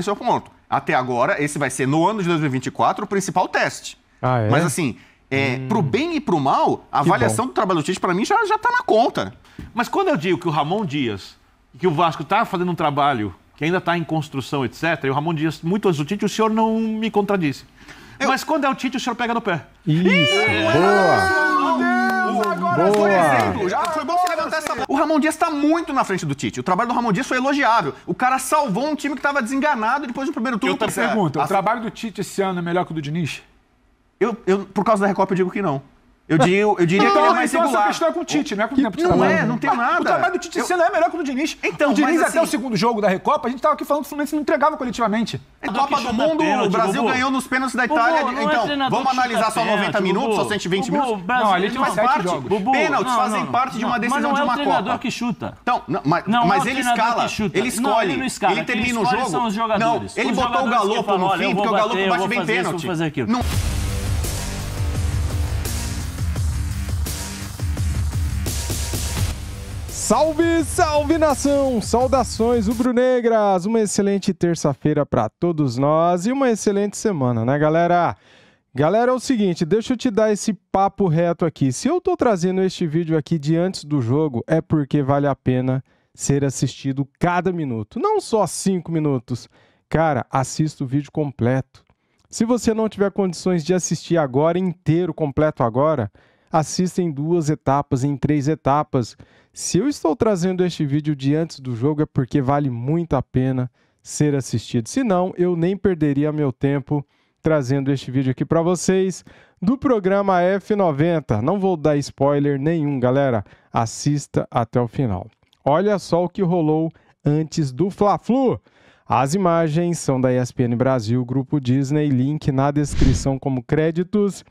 Esse é o ponto. Até agora, esse vai ser no ano de 2024 o principal teste. Ah, é? Mas assim, é, hum. pro bem e pro mal, a que avaliação bom. do trabalho do Tite, para mim, já, já tá na conta. Mas quando eu digo que o Ramon Dias, que o Vasco tá fazendo um trabalho que ainda está em construção, etc., e o Ramon Dias, muito antes do Tite, o senhor não me contradisse. Eu... Mas quando é o Tite, o senhor pega no pé. Isso! Boa! Boa! Agora, Boa. por exemplo, já essa O Ramon Dias tá muito na frente do Tite. O trabalho do Ramon Dias foi elogiável. O cara salvou um time que tava desenganado depois do primeiro turno. Eu te é, pergunto, o trabalho do Tite esse ano é melhor que o do Diniz? Eu, eu, por causa da Recopa, eu digo que não. Eu diria, eu diria que ele é mais então regular. essa questão é com o Tite, não é com o tempo de Não trabalho. Tá é, não tem nada. O trabalho do Tite eu... é melhor que o do Diniz. Então, o Diniz até assim... o segundo jogo da Recopa, a gente estava aqui falando que o Fluminense não entregava coletivamente. É a Copa do Mundo, pênalti, o Brasil Bubu. ganhou nos pênaltis da Itália. Bubu, é então, é vamos analisar só 90 pênalti, minutos, Bubu. só 120 minutos? Brasil, não, ele tem faz parte. pênaltis não, fazem não, parte de uma decisão é de uma Copa. Mas não é o treinador que chuta. Então, mas ele escala, ele escolhe, ele termina o jogo. Não, ele botou o Galo no fim, porque o Galo bate bem pênalti. Não. Salve, salve nação! Saudações rubro-negras! Uma excelente terça-feira para todos nós e uma excelente semana, né, galera? Galera, é o seguinte, deixa eu te dar esse papo reto aqui. Se eu tô trazendo este vídeo aqui de antes do jogo, é porque vale a pena ser assistido cada minuto, não só cinco minutos. Cara, assista o vídeo completo. Se você não tiver condições de assistir agora inteiro, completo agora, assista em duas etapas, em três etapas. Se eu estou trazendo este vídeo de antes do jogo é porque vale muito a pena ser assistido. Se não, eu nem perderia meu tempo trazendo este vídeo aqui para vocês do programa F90. Não vou dar spoiler nenhum, galera. Assista até o final. Olha só o que rolou antes do Fla-Flu. As imagens são da ESPN Brasil, Grupo Disney, link na descrição como créditos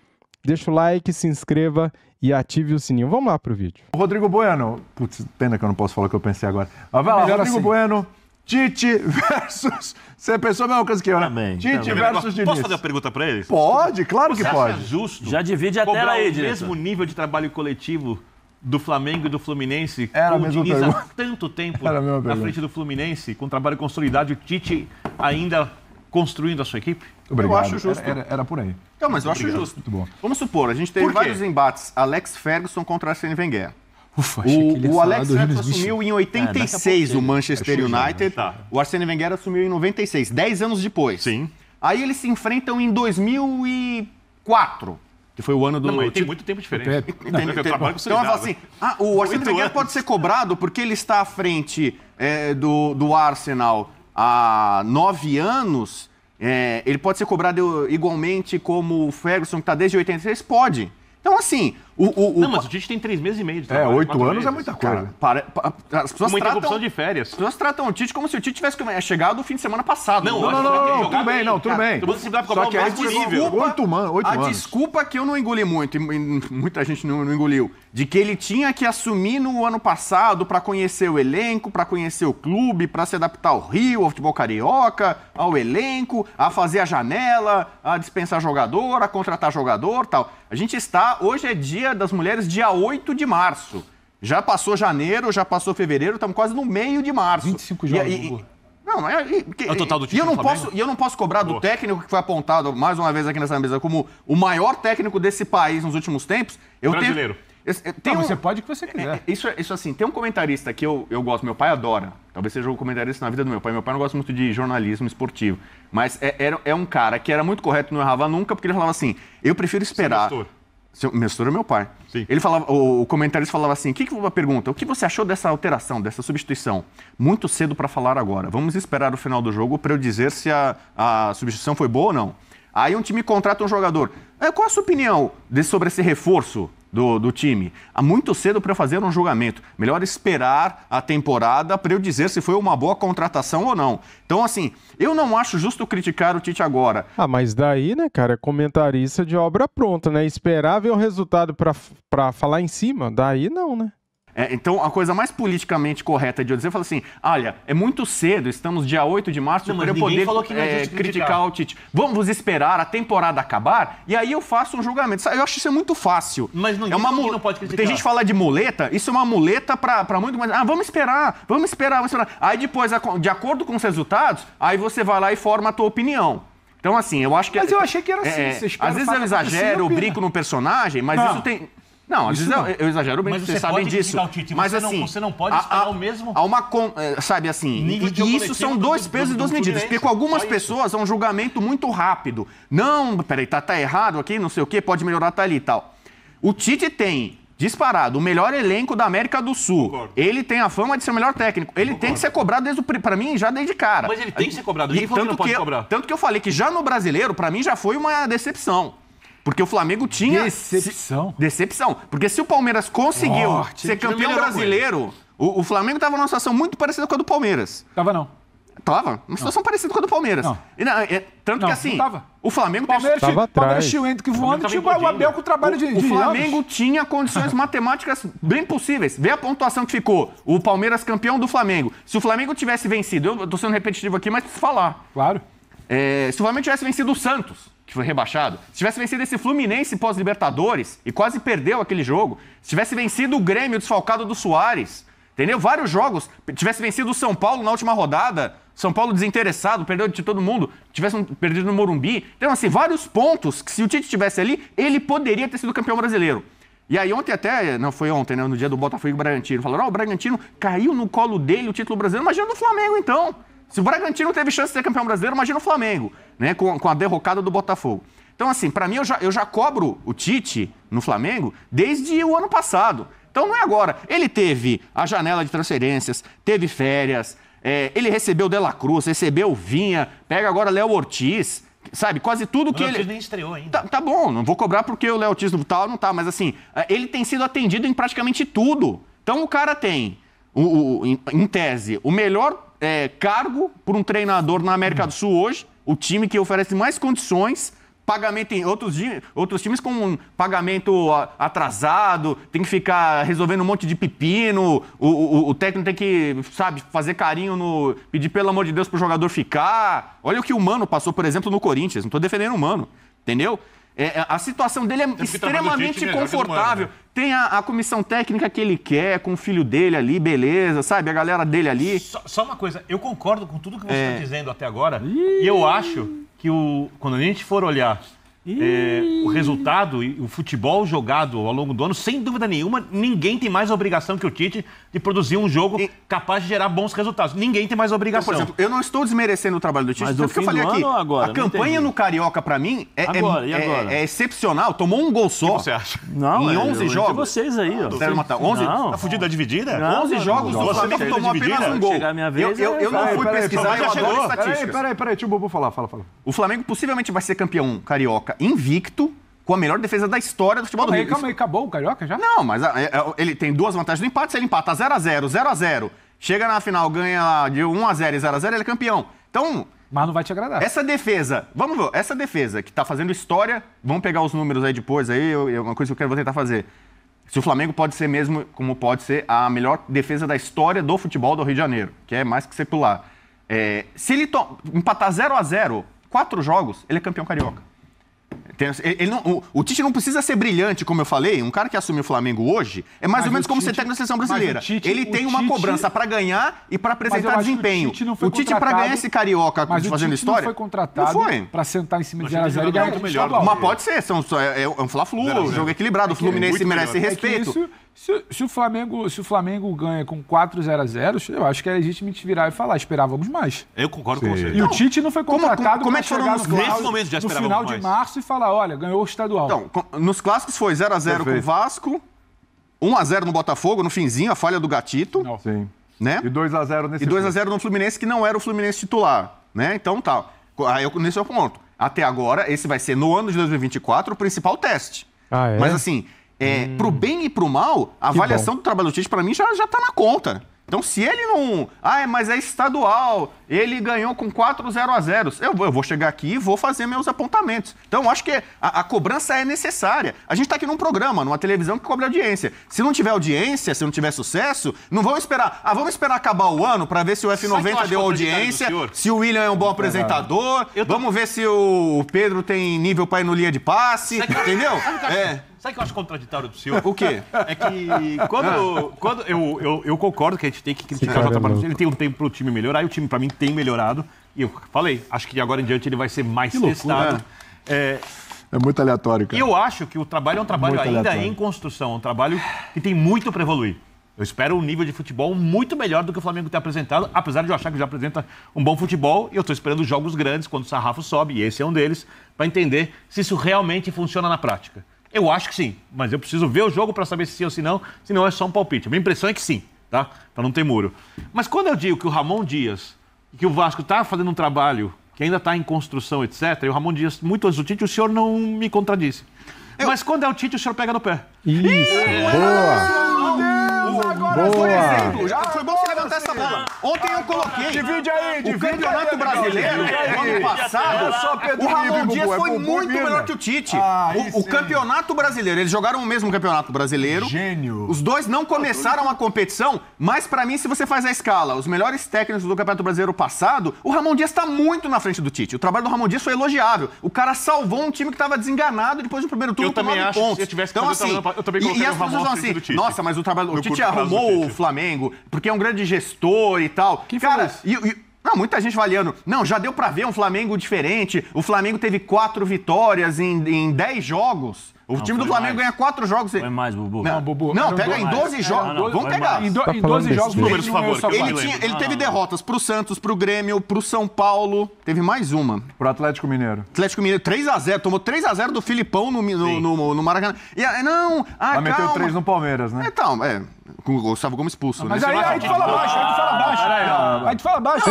deixa o like, se inscreva e ative o sininho. Vamos lá pro vídeo. Rodrigo Bueno, putz, pena que eu não posso falar o que eu pensei agora. Mas vai lá, Rodrigo assim. Bueno, Tite versus. Você pensou a mesma coisa que eu, né? Também. Tite também. versus Diniz. Posso fazer uma pergunta para eles? Pode, claro Você que pode. Acha justo. Já divide a tela aí, o mesmo nível de trabalho coletivo do Flamengo e do Fluminense Era com o Diniz pergunta. há tanto tempo Era na frente do Fluminense, com trabalho consolidado, o Tite ainda construindo a sua equipe? Obrigado. Eu acho justo. Era, era, era por aí. Então, mas eu acho Obrigado. justo. Muito bom. Vamos supor, a gente teve vários embates. Alex Ferguson contra Arsene Wenger. Ufa, o, o Alex Ferguson assumiu em 86 é, o Manchester é United. Tá. O Arsene Wenger assumiu em 96, 10 anos depois. Sim. Aí eles se enfrentam em 2004. Que foi o ano do. Não, tem muito tempo diferente. É, não, tem, tem, tem, então ela fala assim: ah, o né? Arsene Wenger pode ser cobrado porque ele está à frente é, do, do Arsenal há nove anos é, ele pode ser cobrado igualmente como o Ferguson, que está desde 83? Pode. Então, assim, o, o, não, mas o Tite tem três meses e meio de é, trabalho. É, oito anos meses. é muita coisa. Cara, né? as pessoas Muita tratam, de férias. As pessoas tratam o Tite como se o Tite tivesse é, chegado no fim de semana passado. Não, não, não, não, tudo bem, não, tudo bem. Só que a desculpa, oito man, oito a desculpa que eu não engoli muito, e muita gente não, não engoliu, de que ele tinha que assumir no ano passado para conhecer o elenco, para conhecer o clube, para se adaptar ao Rio, ao futebol carioca, ao elenco, a fazer a janela, a dispensar jogador, a contratar jogador tal. A gente está, hoje é dia Dia das Mulheres, dia 8 de março. Já passou janeiro, já passou fevereiro, estamos quase no meio de março. 25 jogos. E, e, não, é, e, é o total do time e eu não posso E eu não posso cobrar Boa. do técnico que foi apontado mais uma vez aqui nessa mesa como o maior técnico desse país nos últimos tempos. Eu Brasileiro. Eh, tenho, não, Você pode o que você eh, quiser. Eh, isso, é, isso é assim, tem um comentarista que eu, eu gosto, meu pai adora. Talvez seja o um comentarista na vida do meu pai. Meu pai não gosta muito de jornalismo esportivo. Mas é, é, é um cara que era muito correto, não errava nunca, porque ele falava assim: eu prefiro esperar. Seu, meu é meu pai. Sim. Ele falava, o, o comentarista falava assim: que, que uma pergunta? O que você achou dessa alteração, dessa substituição? Muito cedo para falar agora. Vamos esperar o final do jogo para eu dizer se a, a substituição foi boa ou não. Aí um time contrata um jogador. É, qual a sua opinião de, sobre esse reforço? do, do time. Há muito cedo para fazer um julgamento. Melhor esperar a temporada para eu dizer se foi uma boa contratação ou não. Então, assim, eu não acho justo criticar o Tite agora. Ah, mas daí, né, cara, é comentarista de obra pronta, né? Esperar ver o resultado para falar em cima, daí não, né? É, então, a coisa mais politicamente correta de eu dizer, é falar assim, olha, é muito cedo, estamos dia 8 de março, não, para eu poder é, criticar o Tite. Vamos esperar a temporada acabar e aí eu faço um julgamento. Eu acho isso é muito fácil. Mas não, é uma mul... não pode criticar. Tem gente que fala de muleta, isso é uma muleta para muito mais... Ah, vamos esperar, vamos esperar, vamos esperar. Aí depois, de acordo com os resultados, aí você vai lá e forma a tua opinião. Então, assim, eu acho que... Mas eu é, achei que era é, assim. É, às vezes eu exagero, eu brinco no personagem, mas não. isso tem... Não, às vezes eu, eu, exagero bem, mas vocês você sabem disso. Tite, mas você assim, não, você não pode esperar a, o mesmo. Há uma. Eh, sabe assim, e, e isso são dois do, pesos do, e duas medidas. Porque com algumas pessoas é um julgamento muito rápido. Não, peraí, tá, tá errado aqui, não sei o quê, pode melhorar, tá ali e tal. O Tite tem disparado, o melhor elenco da América do Sul. Concordo. Ele tem a fama de ser o melhor técnico. Ele Concordo. tem que ser cobrado desde o para mim já desde cara. Mas ele tem que ser cobrado. Ninguém e, tanto que, que cobrar. Tanto que eu falei que já no brasileiro, para mim já foi uma decepção. Porque o Flamengo tinha. Decepção. Se, decepção. Porque se o Palmeiras conseguiu ser campeão brasileiro, o, o, Flamengo estava numa situação muito parecida com a do Palmeiras. Tava não. Tava. Uma situação não. parecida com a do Palmeiras. Não. E, é, tanto não, que assim. O Flamengo Palmeiras tava Palmeiras tinha o que voando, tinha o Abel com o trabalho o, de, O Flamengo tinha condições matemáticas bem possíveis. Vê a pontuação que ficou. O Palmeiras campeão do Flamengo. Se o Flamengo tivesse vencido, eu tô sendo repetitivo aqui, mas preciso falar. Claro. É, se o Flamengo tivesse vencido o Santos, que foi rebaixado, se tivesse vencido esse Fluminense pós-Libertadores e quase perdeu aquele jogo, se tivesse vencido o Grêmio desfalcado do Soares, entendeu? Vários jogos, tivesse vencido o São Paulo na última rodada, São Paulo desinteressado, perdeu de todo mundo, tivesse perdido no Morumbi. Então, assim, vários pontos que se o Tite tivesse ali, ele poderia ter sido campeão brasileiro. E aí ontem até, não foi ontem, né, no dia do Botafogo e Bragantino, falaram, ó, oh, o Bragantino caiu no colo dele o título brasileiro, imagina do Flamengo então. Se o Bragantino teve chance de ser campeão brasileiro, imagina o Flamengo, né? Com, com a derrocada do Botafogo. Então, assim, para mim, eu já, eu já cobro o Tite no Flamengo desde o ano passado. Então, não é agora. Ele teve a janela de transferências, teve férias, é, ele recebeu La Cruz, recebeu Vinha, pega agora Léo Ortiz, sabe? Quase tudo que o ele. Ortiz nem estreou ainda. Tá, tá, bom, não vou cobrar porque o Léo Ortiz não tá, não tá, mas assim, é, ele tem sido atendido em praticamente tudo. Então, o cara tem, o, o em, em tese, o melhor é, cargo para um treinador na América do Sul hoje, o time que oferece mais condições pagamento em outros, outros times com um pagamento atrasado, tem que ficar resolvendo um monte de pepino, o, o, o, técnico tem que, sabe, fazer carinho no. pedir pelo amor de Deus pro jogador ficar. Olha o que o Mano passou, por exemplo, no Corinthians. Não estou defendendo o Mano, entendeu? É, é, a situação dele é extremamente confortável. né? Tem a, a, comissão técnica que ele quer, com o filho dele ali, beleza, sabe? A galera dele ali. Só, só uma coisa, eu concordo com tudo que você é. está é... dizendo até agora. E eu acho que o, quando a gente for olhar é, o resultado e o futebol jogado ao longo do ano, sem dúvida nenhuma, ninguém tem mais obrigação que o Tite de produzir um jogo e... capaz de gerar bons resultados. Ninguém tem mais obrigação. Então, por exemplo, eu não estou desmerecendo o trabalho do Tite, mas do que eu falei aqui. Agora? A campanha no Carioca, para mim, é, é agora, é, é, excepcional. Tomou um gol só. que você acha? Não, em 11 é, jogos. vocês aí, ó. Sério, Matar. 11, não. Tá fudido da é dividida? Não, 11 jogos, tá não, o Flamengo tomou apenas um gol. Vez, eu, eu, eu não fui pesquisar, eu adoro estatísticas. Peraí, peraí, peraí, deixa o Bobo falar, fala, fala. O Flamengo possivelmente vai ser campeão carioca Carioca invicto, com a melhor defesa da história do futebol calma do Rio. Aí, calma aí, acabou o Carioca já? Não, mas é, é, ele tem duas vantagens do empate. Se ele empata 0x0, 0x0, chega na final, ganha de 1x0 e 0x0, ele é campeão. Então... Mas não vai te agradar. Essa defesa, vamos ver, essa defesa que tá fazendo história, vamos pegar os números aí depois, aí é uma coisa que eu quero vou tentar fazer. Se o Flamengo pode ser mesmo, como pode ser, a melhor defesa da história do futebol do Rio de Janeiro, que é mais que secular. É, se ele empatar 0 a 0 quatro jogos, ele é campeão carioca. Tem, ele não, o, o, Tite não precisa ser brilhante, como eu falei. Um cara que assumiu o Flamengo hoje é mais mas ou menos como Tite, você tem na seleção brasileira. Tite, ele tem uma Tite, cobrança para ganhar e para apresentar desempenho. O Tite, para ganhar esse carioca mas fazendo história. Não foi contratado para sentar em cima de 0x0 e ganhar melhor. Mas pode ser, são, é, é um fla-flu, jogo equilibrado. É o é Fluminense merece é respeito. Se, se, o Flamengo, se o Flamengo ganha com 4 0 a 0 eu acho que é legítimo a gente virar e falar, esperávamos mais. Eu concordo Sim. com você. E não. o Tite não foi contratado como, como, é que chegar nos clássicos, momento já esperávamos no final mais. de março e falar, olha, ganhou o estadual. Então, nos clássicos foi 0 a 0 Perfeito. com o Vasco, 1 a 0 no Botafogo, no finzinho, a falha do Gatito. Não. Né? Sim. Né? E 2 a 0 nesse E 2 a 0 no Fluminense que não era o Fluminense titular, né? Então tá. Aí eu, nesse é o ponto. Até agora, esse vai ser no ano de 2024 o principal teste. Ah, é? Mas assim, é, hum. pro bem e pro mal, a que avaliação bom. do trabalho do Tite, para mim, já, já tá na conta. Então, se ele não. Ah, mas é estadual, ele ganhou com 4 0 a 0 eu, eu vou chegar aqui e vou fazer meus apontamentos. Então, acho que a, a cobrança é necessária. A gente está aqui num programa, numa televisão que cobra audiência. Se não tiver audiência, se não tiver sucesso, não vão esperar. Ah, vamos esperar acabar o ano para ver se o F90 deu audiência, se o William é um bom apresentador. Tô... Vamos ver se o Pedro tem nível para ir no linha de passe. entendeu? É. Sabe o que eu acho contraditório do senhor? O quê? É que quando. quando eu, eu, eu concordo que a gente tem que criticar o Jota Barbosa. Ele tem um tempo para o time melhorar, e o time, para mim, tem melhorado. E eu falei, acho que de agora em diante ele vai ser mais testado. É... é... muito aleatório, cara. E eu acho que o trabalho é um trabalho muito ainda aleatório. em construção, é um trabalho que tem muito para evoluir. Eu espero um nível de futebol muito melhor do que o Flamengo tem apresentado, apesar de eu achar que já apresenta um bom futebol. E eu estou esperando jogos grandes, quando o sarrafo sobe, e esse é um deles, para entender se isso realmente funciona na prática. Eu acho que sim, mas eu preciso ver o jogo para saber se sim ou se não, senão é só um palpite. A minha impressão é que sim, tá? Para não ter muro. Mas quando eu digo que o Ramon Dias, que o Vasco está fazendo um trabalho que ainda está em construção, etc., e o Ramon Dias, muito antes do Tite, o senhor não me contradisse. Eu... Mas quando é o Tite, o senhor pega no pé. Isso! Boa! Deus, Agora, Boa. exemplo, já foi bom você levantar essa bola. Ontem eu coloquei. Divide aí, divide O campeonato brasileiro, ano passado, o Ramon Dias é foi é muito melhor que o Tite. Ah, o, o campeonato brasileiro, eles jogaram o mesmo campeonato brasileiro. Gênio. Os dois não começaram a competição, mas para mim, se você faz a escala, os melhores técnicos do campeonato brasileiro passado, o Ramon Dias tá muito na frente do Tite. O trabalho do Ramon Dias foi elogiável. O cara salvou um time que tava desenganado depois do primeiro turno. Eu também acho pontos. se eu tivesse então, assim, eu, também e, e as pessoas vão assim, nossa, mas o trabalho do Tite arrumou o Flamengo, porque é um grande gestor e tal. Quem Cara, foi E, e... Não, muita gente valendo. Não, já deu para ver um Flamengo diferente. O Flamengo teve quatro vitórias em, em dez jogos. O não, time do Flamengo mais. ganha quatro jogos. Foi mais, Bubu. Não, não Bubu. Não, pega em 12 ah, jogos. Não, Vamos pegar. Mais. Em, do, tá em 12 jogos, números, por favor. Ele, tinha, ele ah, teve derrotas pro Santos, pro Grêmio, pro São Paulo. Teve mais uma. Pro Atlético Mineiro. Atlético Mineiro, 3x0. Tomou 3x0 do Filipão no, no, no, no Maracanã. E, não, ah, Mas calma. meteu 3 no Palmeiras, né? Então, é. Com o Gustavo Gomes expulso, ah, né? mas né? aí, aí tu fala baixo, aí tu fala baixo. aí tu fala baixo.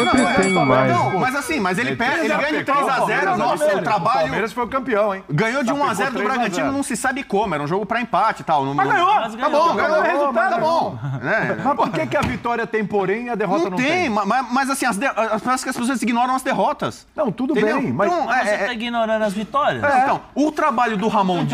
tem mais. Não, mas assim, mas ele, perde, ele ganha de 3x0, né? né? nossa, o trabalho... O Palmeiras foi o campeão, hein? Ganhou de 1x0 tá do Bragantino, não se sabe como, era um jogo pra empate e tal. Mas ganhou! Tá bom, ganhou o resultado. Tá bom. Mas por que a vitória tem porém e a derrota não tem? Não tem, mas assim, parece que as pessoas ignoram as derrotas. Não, tudo bem, mas... Então, você é, tá ignorando as vitórias? É, então, o trabalho do Ramon...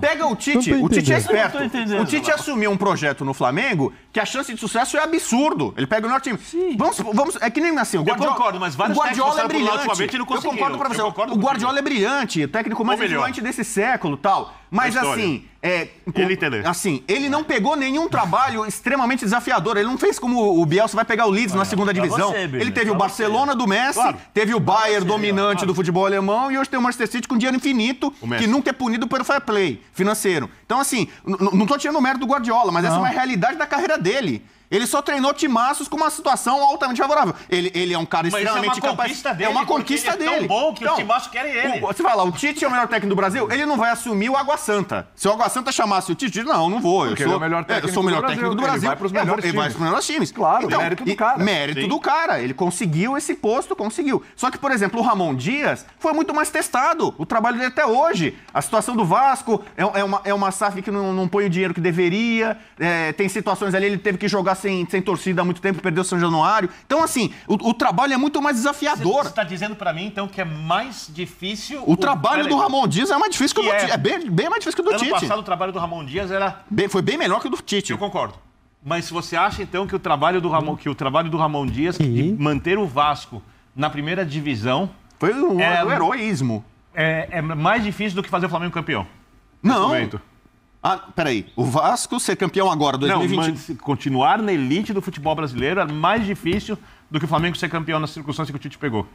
Pega o Tite, o Tite é esperto. O Tite assumiu um projeto no Flamengo que a chance de sucesso é absurdo. Ele pega o melhor time. Sim. Vamos, vamos, é que nem assim, o eu concordo, mas vários o Guardiola é brilhante. eu concordo para você. Concordo o Guardiola é brilhante, técnico mais brilhante desse século, tal. Mas assim, é, ele Assim, ele não pegou nenhum trabalho extremamente desafiador. Ele não fez como o Bielsa vai pegar o Leeds ah, na segunda divisão. Você, ele teve o Barcelona você. do Messi, claro. teve o Bayern você, dominante claro. do futebol alemão e hoje tem o Manchester City com dinheiro infinito, que nunca é punido pelo fair play financeiro. Então assim, não estou tirando o mérito do Guardiola, mas não. essa é uma realidade da carreira dele. Ele só treinou timaços com uma situação altamente favorável. Ele, ele é um cara Mas é extremamente capaz. É uma capaz... conquista dele. É uma conquista ele é dele. tão bom que então, os timaços querem ele. O, você fala o Tite é o melhor técnico do Brasil, ele não vai assumir o Água Santa. Se o Água Santa chamasse o Tite, não, não vou. Porque é eu sou, o melhor técnico, eu sou o melhor do técnico do Brasil. Ele vai para os melhores, melhores, melhores times. Claro, então, mérito do cara. Mérito Sim. do cara. Ele conseguiu esse posto, conseguiu. Só que, por exemplo, o Ramon Dias foi muito mais testado. O trabalho dele até hoje. A situação do Vasco é, é uma, é uma SAF que não, não põe o dinheiro que deveria. É, tem situações ali, ele teve que jogar sem, sem torcida há muito tempo, perdeu São Januário. Então, assim, o, o trabalho é muito mais desafiador. Você está dizendo para mim, então, que é mais difícil. O, o trabalho Pera do Ramon Dias é mais difícil que, que o do é... é bem, bem mais difícil que o do ano Tite. Ano passado, o trabalho do Ramon Dias era. Bem, foi bem melhor que o do Tite. Eu concordo. Mas se você acha, então, que o trabalho do Ramon, que o trabalho do Ramon Dias de manter o Vasco na primeira divisão. Foi um, é, um heroísmo. É, é mais difícil do que fazer o Flamengo campeão. Não. Momento. Ah, peraí. O Vasco ser campeão agora, 2020. Não, continuar na elite do futebol brasileiro é mais difícil do que o Flamengo ser campeão nas circunstâncias que o Tite pegou.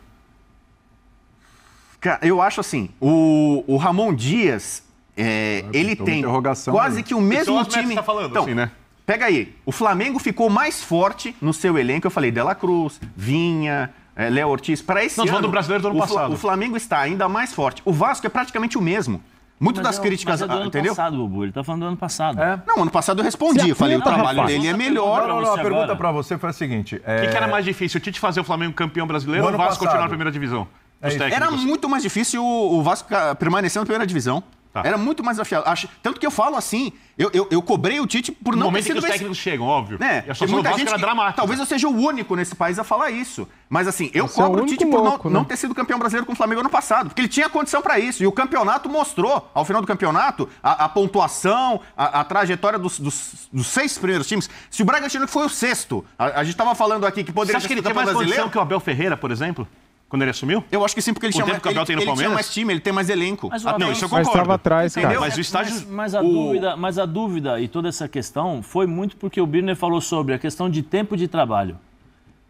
Cara, eu acho assim, o, o Ramon Dias, é, ah, ele tem quase que o mesmo então time. Tá falando, então, assim, né? Pega aí, o Flamengo ficou mais forte no seu elenco. Eu falei Dela Cruz, Vinha, é, Léo Ortiz. Para esse Nós ano, do brasileiro do ano o, passado. O Flamengo está ainda mais forte. O Vasco é praticamente o mesmo. Muito mas das é, críticas, mas é do ah, ano entendeu? passado, Bubu. Ele tá falando do ano passado. É? Não, ano passado eu respondi. eu falei, o trabalho dele é melhor. Não, não, não. A pergunta para você foi a seguinte: O é... que, que, era é, mais difícil? O Tite fazer o Flamengo campeão brasileiro ou o Vasco passado. continuar na primeira divisão? É era muito mais difícil o Vasco permanecer na primeira divisão. Tá. Era muito mais afiado. Acho, tanto que eu falo assim, eu, eu, eu cobrei o Tite por no não ter sido... No momento que os técnicos chegam, óbvio. É, E a muita gente era que, dramática. Né? Talvez eu seja o único nesse país a falar isso. Mas assim, eu Você cobro é o, o Tite louco, por não, né? não ter sido campeão brasileiro com o Flamengo ano passado. Porque ele tinha condição para isso. E o campeonato mostrou, ao final do campeonato, a, a pontuação, a, a trajetória dos, dos, dos, seis primeiros times. Se o Bragantino foi o sexto, a, a gente tava falando aqui que poderia Você acha que ele tem mais brasileiro... condição que o Abel Ferreira, por exemplo? Quando ele assumiu? Eu acho que sim, porque ele, o tinha, mais, ele, ele, ele tinha mais time, ele tem mais elenco. Mas ah, não, isso eu concordo. estava atrás, cara. Mas o estádio... Mas, mas a o... dúvida, mas a dúvida e toda essa questão foi muito porque o Birner falou sobre a questão de tempo de trabalho.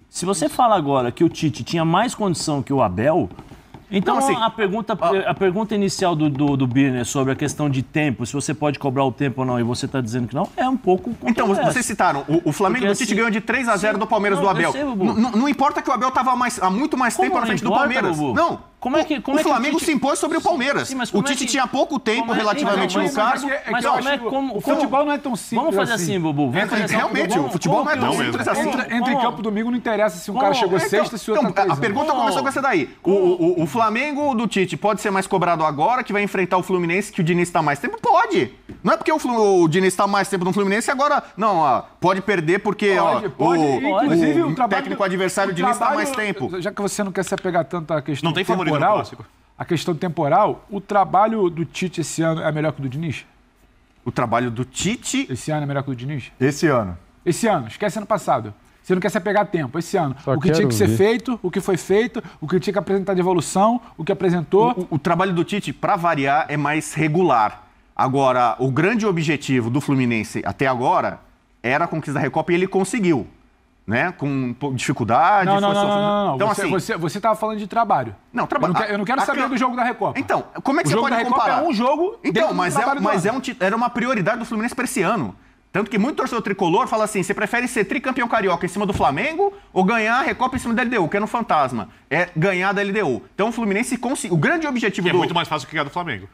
Se você fala agora que o Tite tinha mais condição que o Abel, então, assim, a, pergunta, a pergunta inicial do, do, do Birner sobre a questão de tempo, se você pode cobrar o tempo ou não, e você está dizendo que não, é um pouco Então, vocês citaram, o, o Flamengo Porque, do Tite assim, ganhou de 3 a 0 sim, do Palmeiras não, do Abel. Sei, não, não importa que o Abel estava há muito mais Como tempo na frente importa, do Palmeiras. Bubu? Não, como é que, como o é que Flamengo o Tite... se impôs sobre o Palmeiras. Sim, o é Tite é que... tinha pouco tempo é... relativamente não, mas, no mas, é cargo. É mas, mas como é assim, assim. Assim, como, o futebol não é tão simples. Vamos fazer assim, assim Bubu. Vamos fazer realmente, o futebol não é tão simples assim. Entra, entra em campo domingo, não interessa se um como? cara chegou então, sexta e se outro. Então, tá, a pergunta como? começou com essa daí. O, o, o, Flamengo do Tite pode ser mais cobrado agora, que vai enfrentar o Fluminense, que o Diniz está mais tempo? Pode. Não é porque o, o Diniz está mais tempo no Fluminense agora, não, ó, pode perder porque pode, ó, pode, o, inclusive, o, o técnico adversário do Diniz está mais tempo. Já que você não quer se apegar tanto à questão não tem temporal, a questão temporal, o trabalho do Tite esse ano é melhor que o do Diniz? O trabalho do Tite... Esse ano é melhor que o do Diniz? Esse ano. Esse ano, esquece ano passado. Você não quer se apegar a tempo esse ano. Só o que tinha que ser feito, o que foi feito, o que tinha que apresentar de evolução, o que apresentou. O, o, o trabalho do Tite, para variar, é mais regular. Agora, o grande objetivo do Fluminense até agora era a conquista da Recopa e ele conseguiu. Né? Com dificuldade. Não, não, não, não, não, não. Então, você, assim... você, você falando de trabalho. Não, trabalho. Eu, eu não quero, saber a... do jogo da Recopa. Então, como é que o você jogo pode da Recopa comparar? é um jogo. Então, mas, é, mas é um, era uma prioridade do Fluminense para esse ano. Tanto que muito torcedor tricolor fala assim: você prefere ser tricampeão carioca em cima do Flamengo ou ganhar a Recopa em cima da LDU, que é no fantasma. É ganhar da LDU. Então o Fluminense conseguiu. O grande objetivo que é do. É muito mais fácil que ganhar do Flamengo.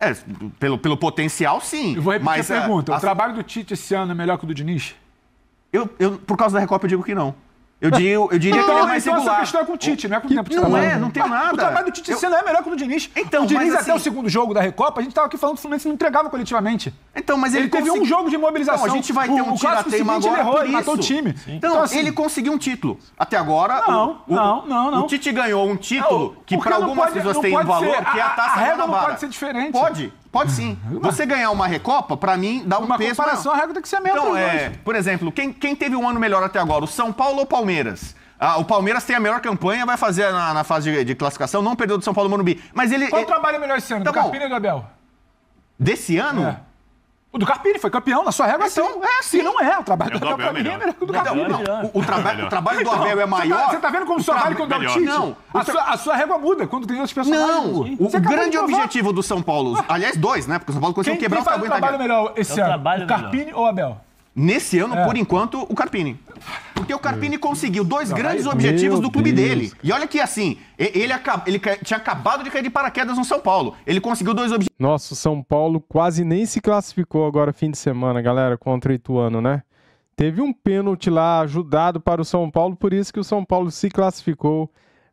É, pelo, pelo potencial, sim. Eu vou repetir mas, a pergunta. A... O trabalho do Tite esse ano é melhor que o do Diniz? Eu, eu, por causa da Recopa, eu digo que não. Eu diria, eu diria então, que ele é então mais então regular. Então questão é com o Tite, não é com o tempo Não é, não tem nada. O trabalho do Tite esse ano é melhor que o do Diniz. Então, o Diniz até assim... o segundo jogo da Recopa, a gente estava aqui falando que o Fluminense não entregava coletivamente. Então, mas ele, ele teve um jogo de mobilização. Então, a gente vai ter um tiratema agora ele errou, ele matou o time. Então, então assim... ele conseguiu um título. Até agora... Não, o, não, não, não. O Tite ganhou um título não, que para algumas pessoas tem um valor, que é a Taça Guanabara. A regra não pode ser diferente. Pode. Pode sim. Ah, você ganhar uma Recopa, para mim, dá um uma peso. Uma comparação, maior. É a regra tem que ser é mesmo. Então, é, por exemplo, quem, quem teve um ano melhor até agora, o São Paulo ou o Palmeiras? Ah, o Palmeiras tem a melhor campanha, vai fazer na, na fase de, de, classificação, não perdeu do São Paulo no Morumbi. Mas ele. Qual ele... É- trabalho melhor esse ano? Tá do do Abel? Desse ano? É. O do Carpini foi campeão na sua regra, é, então. É, sim. não é, o trabalho é, do, do Abel é melhor é que o do então, Carpini. Não, não. O, o, traba o trabalho é do Abel é então, maior. Você tá, tá, tá vendo como o trabalho é o Daltite? Não. A sua, a sua régua muda quando tem outros personagens. Não. O, o grande objetivo do São Paulo, ah. aliás, dois, né? Porque o São Paulo conseguiu quem, quebrar quem o faz o tá trabalho melhor esse ano? O Carpini ou o Abel? nesse ano, é. por enquanto, o Carpini. Porque o Carpini meu conseguiu dois grandes Deus objetivos do clube dele. E olha que assim, ele, ele tinha acabado de cair de paraquedas no São Paulo. Ele conseguiu dois objetivos. Nossa, o São Paulo quase nem se classificou agora fim de semana, galera, contra o Ituano, né? Teve um pênalti lá ajudado para o São Paulo, por isso que o São Paulo se classificou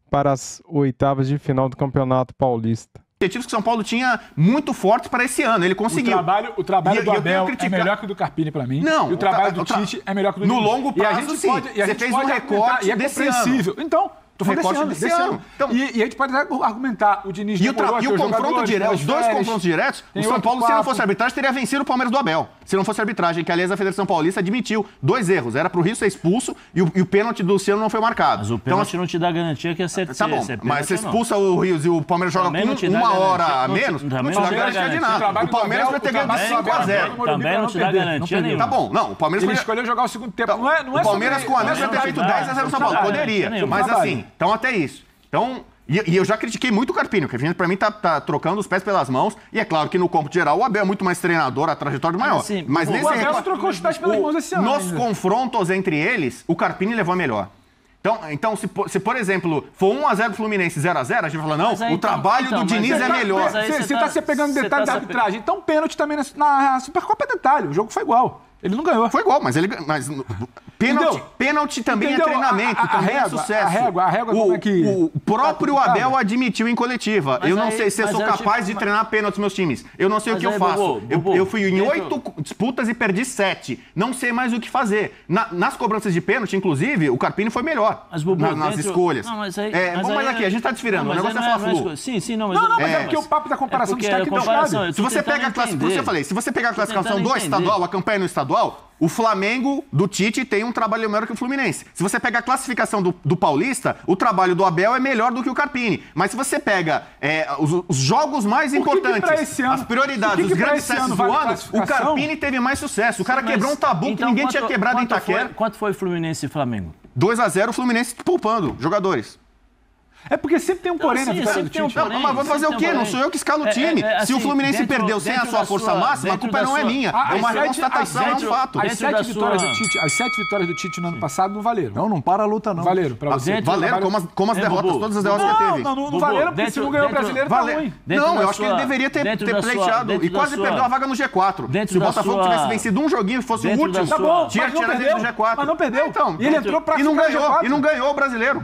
para as oitavas de final do Campeonato Paulista objetivos que São Paulo tinha muito fortes para esse ano. Ele conseguiu. O trabalho, o trabalho e, do Abel é melhor que o do Carpini para mim. Não. E o trabalho o tá, tra do tá. Tite é melhor que o do No longo prazo, e a gente sim. Pode, e a você gente fez pode um é recorte é desse ano. Então, Tô falando desse ano. Desse ano. ano. Então, e, e, a gente pode argumentar, o Diniz E, tra... e o confronto né? direto, os dois férias, confrontos diretos, o São Paulo, papo. se não fosse arbitragem, teria vencido o Palmeiras do Abel. Se não fosse arbitragem, que aliás a Federação Paulista admitiu dois erros. Era pro Rio ser expulso e o, e o pênalti do Luciano não foi marcado. Mas o então, pênalti então, não te dá garantia que ia ser Tá bom, ser mas se expulsa o Rio e o Palmeiras joga também com uma hora a menos, não te, não te dá garantia de nada. O Palmeiras vai ter ganho de 5 a 0 Também não te dá garantia nenhuma. Tá bom, não. O Palmeiras escolheu jogar o segundo tempo. Não é O é Palmeiras com a menos vai ter feito 10 a 0 no São Paulo. Poderia. Mas assim, então, até isso. Então, e, e eu já critiquei muito o Carpini. O Carpini, pra mim, tá, tá, trocando os pés pelas mãos. E é claro que no campo geral, o Abel é muito mais treinador, a trajetória maior. Sim, mas o, nesse o Abel recorde, trocou os pés pelas o, mãos esse ano. Nos ainda. Né? confrontos entre eles, o Carpini levou a melhor. Então, então se, por, se por exemplo, for 1x0 pro Fluminense 0x0, a, gente fala, não, aí, o então, trabalho então, do Diniz é tá, melhor. Você está tá se pegando tá detalhe tá da arbitragem. Então, pênalti também na, na Supercopa é detalhe. O jogo foi igual. Ele não ganhou. Foi igual, mas ele mas pênalti, pênalti também é Entendeu? é treinamento, a, a, também é a régua, é sucesso. A régua, a régua o, como é que o tá próprio tá Abel admitiu em coletiva. Mas eu não aí, sei se eu sou capaz de treinar pênalti nos meus times. Eu não sei mas o que aí, eu faço. Bobo, eu, Bobo, eu, fui em oito disputas e perdi sete. Não sei mais o que fazer. Na, nas cobranças de pênalti, inclusive, o Carpini foi melhor mas, Bobo, na, nas dentro... escolhas. Não, mas aí, é, mas aqui a gente está desfirando. O negócio é falar é flu. Sim, sim, não, mas não, não, mas é porque o papo da comparação de destaque não então, tá cabe. Se você pega a classificação, eu falei, se você pegar a classificação do estadual, a campanha no estadual estadual, o Flamengo do Tite tem um trabalho melhor que o Fluminense. Se você pega a classificação do, do Paulista, o trabalho do Abel é melhor do que o Carpini. Mas se você pega é, os, os, jogos mais que importantes, que ano, as prioridades, que os grandes sucessos do ano, o Carpini teve mais sucesso. O cara Sim, quebrou um tabu então, que ninguém quanto, tinha quebrado em Itaquera. Foi, quanto foi Fluminense e Flamengo? 2 a 0 o Fluminense poupando jogadores. É porque sempre tem um porém na vitória do Tite. Um mas vou fazer o quê? Um não sou eu que escalo o é, é, time. É, é, assim, se o assim, Fluminense dentro, perdeu sem a sua força sua, máxima, a culpa não é sua, é minha. é uma constatação, é um fato. As sete, vitórias sua... do Tite, as sete vitórias do Tite no ano passado não valeram. Não, não para a luta, não. Valeram, pra você. Assim, dentro, valeram, como as, como as derrotas, Bubu. todas as derrotas não, que teve. Não, não, não valeram, porque se não ganhou o brasileiro, tá ruim. Não, eu acho que ele deveria ter pleiteado. E quase perdeu a vaga no G4. Se o Botafogo tivesse vencido um joguinho e fosse o último, tinha tirado ele no G4. Mas não perdeu. E ele entrou pra E não ganhou, e não ganhou o brasileiro.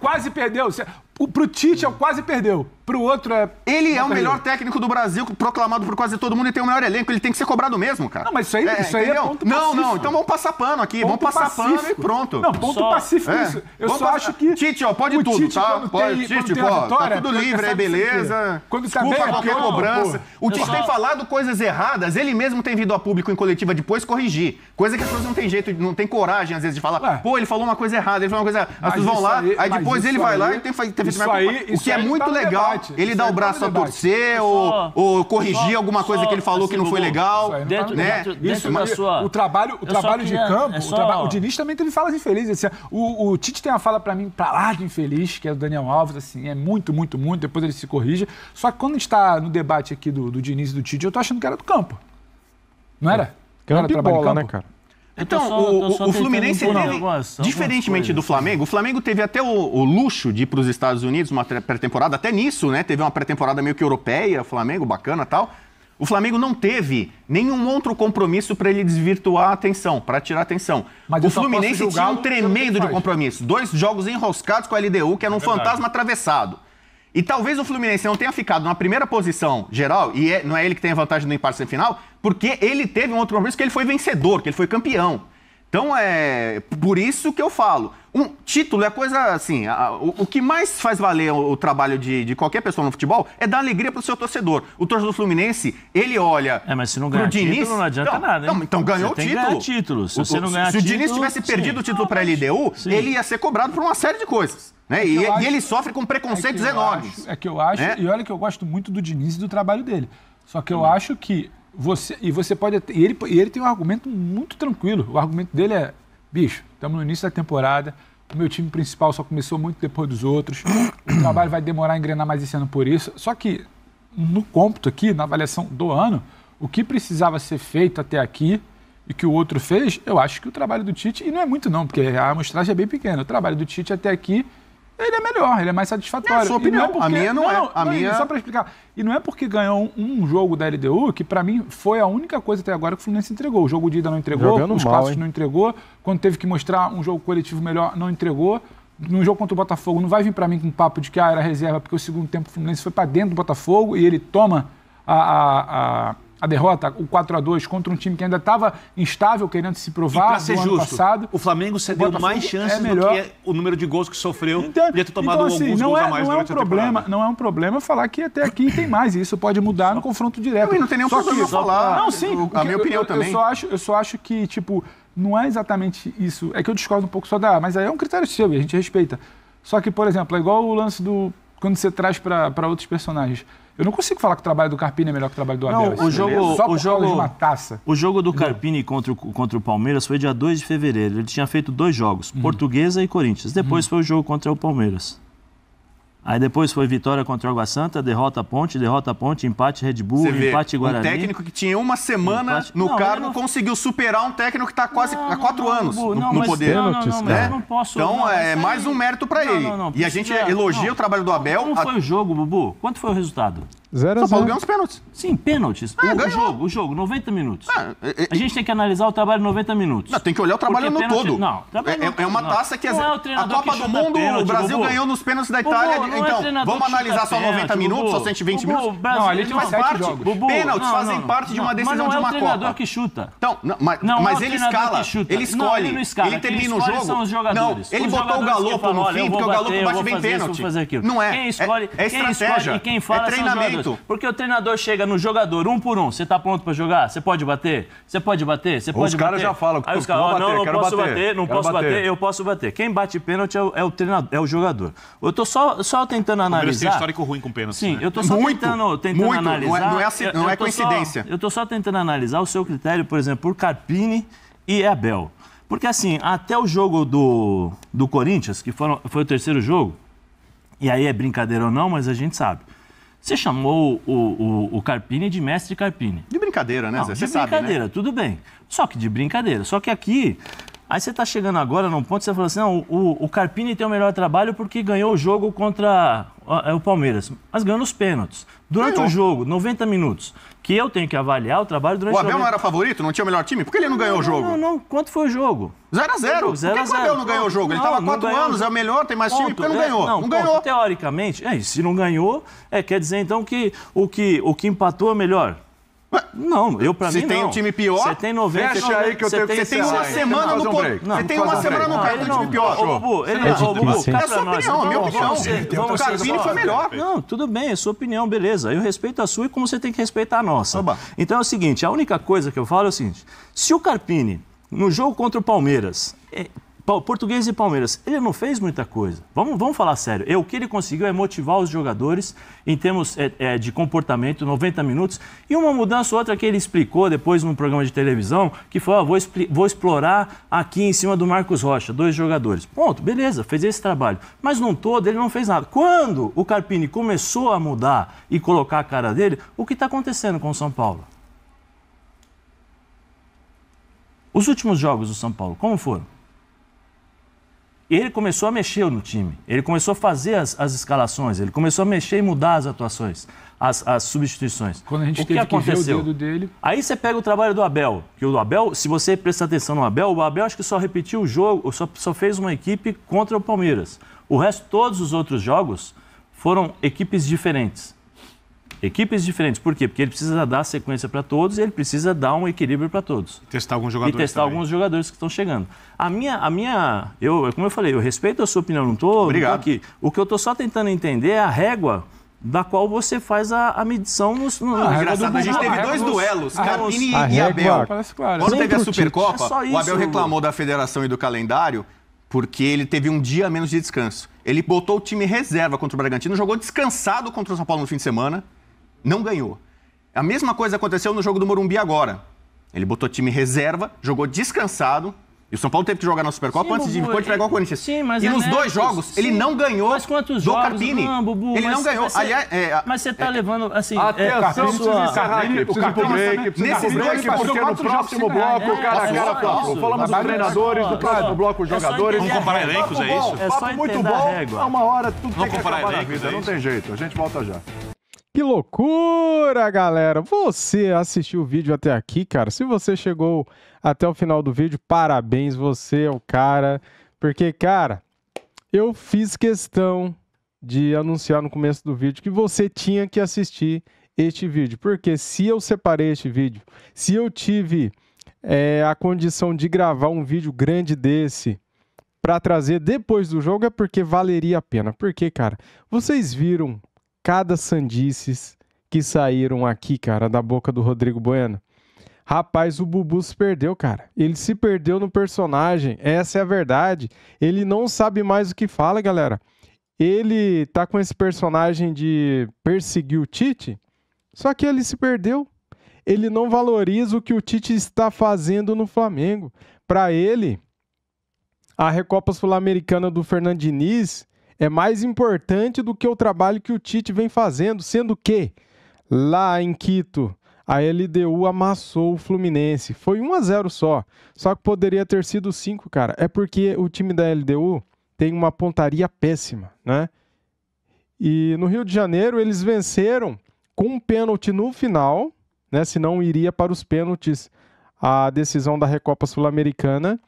Quase perdeu o, pro Tite eu quase perdeu. Pro outro é. Ele é o melhor técnico do Brasil, proclamado por quase todo mundo, e tem o melhor elenco. Ele tem que ser cobrado mesmo, cara. Não, mas isso aí é, isso aí é ponto Não, pacífico. não, então vamos passar pano aqui. Ponto vamos passar pacífico. pano e pronto. Não, ponto só. pacífico é. isso. Eu só acho que. Tite, ó, pode tudo, Tite, tá? Pode, tem, Tite, pô, tá vitória, tá tudo livre aí, beleza. Quando tá Desculpa tá qualquer cobrança. Pô. O Tite tem falado coisas erradas, ele mesmo tem vindo a público em coletiva depois corrigir. Coisa que as pessoas não têm jeito, não tem coragem, às vezes, de falar. Pô, ele falou uma coisa errada, ele falou uma coisa errada. As pessoas vão lá, aí depois ele vai lá e tem feito merda. O que é muito tá legal. Ele isso dá o braço é a debate. torcer ou, ou, corrigir só, alguma coisa só, que ele falou assim, que não foi assim, legal. Isso, dentro, né? dentro, dentro isso sua... o trabalho, o trabalho de campo, é só... o, traba... o Diniz também teve falas infelizes. Assim, o, o, Tite tem uma fala para mim pra lá de infeliz, que é do Daniel Alves, assim, é muito, muito, muito, depois ele se corrige. Só que quando está no debate aqui do, do Diniz e do Tite, eu tô achando que era do campo. Não era? Campo é. não era e bola, campo. né, cara? Então, só, o, o, Fluminense diferentemente do Flamengo, o Flamengo teve até o, o luxo de ir para os Estados Unidos uma pré-temporada, até nisso, né? Teve uma pré-temporada meio que europeia, Flamengo, bacana tal. O Flamengo não teve nenhum outro compromisso para ele desvirtuar a atenção, para tirar a atenção. Mas o Fluminense tinha um tremendo de compromisso. Dois jogos enroscados com a LDU, que era um é fantasma atravessado. E talvez o Fluminense não tenha ficado na primeira posição geral, e é, não é ele que tem a vantagem do empate semifinal, porque ele teve um outro compromisso que ele foi vencedor, que ele foi campeão. Então é por isso que eu falo. Um título é coisa assim. A, o, o, que mais faz valer o, o trabalho de, de, qualquer pessoa no futebol é dar alegria para o seu torcedor. O torcedor fluminense, ele olha. É, mas se não ganhar Diniz, título, não adianta não, nada. Não, então, então ganhou o título. título. Se, o, se título, o Diniz tivesse perdido sim. o título para a LDU, sim. ele ia ser cobrado por uma série de coisas. Né? É e, acho, e, ele sofre com é preconceitos é enormes. Acho, é que eu acho, né? e olha que eu gosto muito do Diniz e do trabalho dele. Só que eu hum. acho que você, e você pode. E ele, e ele tem um argumento muito tranquilo. O argumento dele é: bicho, estamos no início da temporada, o meu time principal só começou muito depois dos outros, o trabalho vai demorar a engrenar mais esse ano por isso. Só que, no cômputo aqui, na avaliação do ano, o que precisava ser feito até aqui e que o outro fez, eu acho que o trabalho do Tite, e não é muito não, porque a amostragem é bem pequena, o trabalho do Tite até aqui ele é melhor, ele é mais satisfatório. Na a sua é opinião. Porque, a minha não, não é. A não, minha... Só para explicar. E não é porque ganhou um, um jogo da LDU, que para mim foi a única coisa até agora que o Fluminense entregou. O jogo de ida não entregou, Jogando os mal, clássicos hein? não entregou. Quando teve que mostrar um jogo coletivo melhor, não entregou. No jogo contra o Botafogo, não vai vir para mim com papo de que ah, era reserva, porque o segundo tempo o Fluminense foi para dentro do Botafogo e ele toma a, a, a a derrota, o 4 a 2 contra um time que ainda estava instável, querendo se provar e ser justo, passado. O Flamengo cedeu o mais é chances é melhor. do que o número de gols que sofreu. Então, podia ter tomado então, assim, alguns não é, a mais não é um problema, Não é um problema falar que até aqui tem mais, e isso pode mudar só, no confronto direto. Não tem nenhum só problema que, falar. Não, sim. O, a minha opinião eu, também. Eu só, acho, eu só acho que, tipo, não é exatamente isso. É que eu discordo um pouco só da... Mas aí é um critério seu e a gente respeita. Só que, por exemplo, é igual o lance do... Quando você traz para outros personagens eu não consigo falar que o trabalho do Carpini é melhor que o trabalho do Abel. Não, o jogo, Só o jogo, uma taça. O jogo do Carpini contra o, contra o Palmeiras foi dia 2 de fevereiro. Ele tinha feito dois jogos, uhum. Portuguesa e Corinthians. Depois uhum. foi o jogo contra o Palmeiras. Aí depois foi vitória contra o Água Santa, derrota Ponte, derrota Ponte, empate Red Bull, empate Guarani. Um técnico que tinha uma semana empate... no não, cargo não... conseguiu superar um técnico que está quase não, há quatro anos no, no poder. Não, não, né? não, posso. Então é, é mais um mérito para ele. e a gente é- elogia o trabalho do Abel. Como foi o jogo, Bubu? Quanto foi o resultado? Zero São Paulo ganhou os pênaltis. Sim, pênaltis. É, o, ganhou. jogo, o jogo, 90 minutos. Ah, é, é, a gente tem que analisar o trabalho em 90 minutos. Não, tem que olhar o trabalho no pênalti, todo. Não, é, é, é, uma taça que não é a Copa do Mundo, pênalti, o Brasil Bubu. ganhou nos pênaltis da Itália. Bubu, é então, vamos analisar só 90 pênalti, minutos, Bubu. só 120 Bubu, minutos? Brasil, não, ali faz parte. Bubu, pênaltis fazem parte de uma decisão de uma Copa. Mas é o treinador que chuta. Então, mas ele escala, ele escolhe, ele termina o jogo. Não, ele botou o Galopo no fim, porque o Galopo bate bem pênalti. Não é. Quem escolhe e quem fala são os jogadores muito. Porque o treinador chega no jogador um por um. Você tá pronto para jogar? Você pode bater? Você pode bater? Você pode os bater? Os caras já falam. que os caras, oh, não, não posso bater, bater não posso bater. bater. eu posso bater. Quem bate pênalti é o, é o, treinador, é o jogador. Eu tô só, só tentando analisar. Tem histórico ruim com pênalti. Sim, né? eu tô só muito, tentando, tentando muito. analisar. Não é, não é, não é eu coincidência. Só, eu tô só tentando analisar o seu critério, por exemplo, por Carpini e Abel. Porque assim, até o jogo do, do Corinthians, que foram, foi o terceiro jogo, e aí é brincadeira ou não, mas a gente sabe. Você chamou o, o, o Carpini de mestre Carpini. De brincadeira, né, Não, Zé? Você de sabe, né? brincadeira, né? tudo bem. Só que de brincadeira. Só que aqui Aí você está chegando agora num ponto que você fala assim: não, o, o Carpini tem o melhor trabalho porque ganhou o jogo contra é o Palmeiras, mas ganhou nos pênaltis. Durante o jogo, 90 minutos, que eu tenho que avaliar o trabalho durante o jogo. O Abel não era favorito? Não tinha o melhor time? Por que ele não, não ganhou o jogo? Não, não, Quanto foi o jogo? 0x0. Por que, o Abel não ganhou o jogo? Ele estava há 4 anos, é o melhor, tem mais ponto. time, porque não é, ganhou. não, ganhou. Teoricamente, é, se não ganhou, é, quer dizer então que o que, o que empatou é melhor. Não, eu pra Se mim não. Você tem um time pior, você tem 90, fecha aí que eu tenho que Você tem uma semana no corpo. Você tem uma semana no carro do time pior. Ô, Bubu, ele é a sua opinião, a minha opinião. O Carpini foi melhor. Não, tudo bem, é sua opinião, beleza. Eu respeito a sua e como você tem que respeitar a nossa. Então é o seguinte, a única coisa que eu falo é o seguinte. Se o Carpini, no jogo contra o Palmeiras, é, Português e Palmeiras, ele não fez muita coisa. Vamos, vamos falar sério. o que ele conseguiu é motivar os jogadores em termos é, é, de comportamento, 90 minutos. E uma mudança outra que ele explicou depois num programa de televisão, que foi, ó, vou, vou explorar aqui em cima do Marcos Rocha, dois jogadores. Ponto, beleza, fez esse trabalho. Mas num todo ele não fez nada. Quando o Carpini começou a mudar e colocar a cara dele, o que está acontecendo com o São Paulo? Os últimos jogos do São Paulo, como foram? ele começou a mexer no time, ele começou a fazer as, as escalações, ele começou a mexer e mudar as atuações, as, as substituições. Quando a gente o que aconteceu? Que dele... Aí você pega o trabalho do Abel, que o Abel, se você prestar atenção no Abel, o Abel acho que só repetiu o jogo, só, só fez uma equipe contra o Palmeiras. O resto, todos os outros jogos foram equipes diferentes. Equipes diferentes. Por quê? Porque ele precisa dar sequência para todos e ele precisa dar um equilíbrio para todos. E testar alguns jogadores. E testar também. alguns jogadores que estão chegando. A minha, a minha. Eu, como eu falei, eu respeito a sua opinião, não estou aqui. O que eu estou só tentando entender é a régua da qual você faz a, a medição nos. No, ah, engraçado, a gente teve dois duelos, Carpini e Abel. Claro. Né? Quando teve a Supercopa, é o Abel reclamou da federação e do calendário porque ele teve um dia menos de descanso. Ele botou o time reserva contra o Bragantino, jogou descansado contra o São Paulo no fim de semana não ganhou. A mesma coisa aconteceu no jogo do Morumbi agora. Ele botou time reserva, jogou descansado. E o São Paulo teve que jogar na Supercopa antes de depois de pegar o Corinthians. Sim, mas e é nos dois jogos, sim. ele não ganhou mas quantos do jogos? Carpini. Não, Bubu, ele mas, não ganhou. Mas, Aliás, é, mas você está é, levando, assim... É, Atenção, é, sua... Carpini, o Carpini, break, nesses break, porque no próximo bloco, o cara a é cara Falamos dos é treinadores, do bloco, dos jogadores. Vamos comparar elencos, é isso? é muito bom, a uma hora tudo tem que acabar na vida. Não tem jeito, a gente volta já. Que loucura, galera! Você assistiu o vídeo até aqui, cara. Se você chegou até o final do vídeo, parabéns, você é o cara. Porque, cara, eu fiz questão de anunciar no começo do vídeo que você tinha que assistir este vídeo. Porque se eu separei este vídeo, se eu tive é, a condição de gravar um vídeo grande desse para trazer depois do jogo, é porque valeria a pena. Porque, cara, vocês viram cada sandices que saíram aqui, cara, da boca do Rodrigo Bueno. Rapaz, o Bubu se perdeu, cara. Ele se perdeu no personagem. Essa é a verdade. Ele não sabe mais o que fala, galera. Ele tá com esse personagem de perseguir o Tite, só que ele se perdeu. Ele não valoriza o que o Tite está fazendo no Flamengo. Para ele, a Recopa Sul-Americana do Fernandiniz é mais importante do que o trabalho que o Tite vem fazendo, sendo que lá em Quito a LDU amassou o Fluminense. Foi 1 a 0 só. Só que poderia ter sido 5, cara. É porque o time da LDU tem uma pontaria péssima, né? E no Rio de Janeiro eles venceram com um pênalti no final, né? Senão iria para os pênaltis a decisão da Recopa Sul-Americana.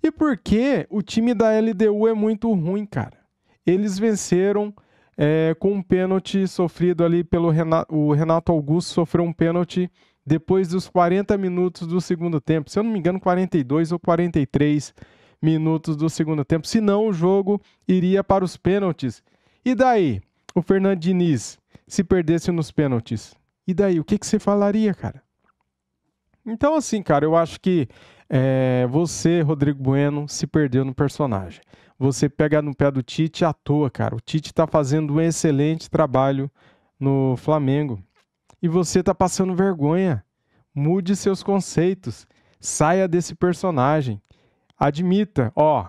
E porque o time da LDU é muito ruim, cara eles venceram é, com um pênalti sofrido ali pelo Renato, o Renato Augusto sofreu um pênalti depois dos 40 minutos do segundo tempo, se eu não me engano 42 ou 43 minutos do segundo tempo, senão o jogo iria para os pênaltis. E daí, o Fernando Diniz se perdesse nos pênaltis? E daí, o que, que você falaria, cara? Então, assim, cara, eu acho que é, você, Rodrigo Bueno, se perdeu no personagem você pega no pé do Tite à toa, cara. O Tite está fazendo um excelente trabalho no Flamengo. E você está passando vergonha. Mude seus conceitos. Saia desse personagem. Admita, ó,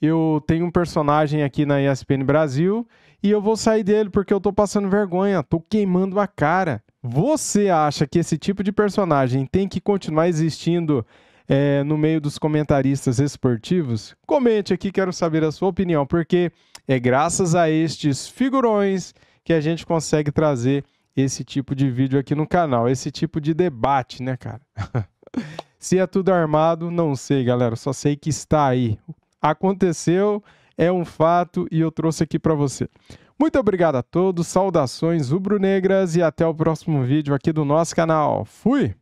eu tenho um personagem aqui na ESPN Brasil e eu vou sair dele porque eu tô passando vergonha, tô queimando a cara. Você acha que esse tipo de personagem tem que continuar existindo é, no meio dos comentaristas esportivos? Comente aqui, quero saber a sua opinião, porque é graças a estes figurões que a gente consegue trazer esse tipo de vídeo aqui no canal, esse tipo de debate, né, cara? Se é tudo armado, não sei, galera, só sei que está aí. Aconteceu, é um fato e eu trouxe aqui para você. Muito obrigado a todos, saudações rubro-negras e até o próximo vídeo aqui do nosso canal. Fui!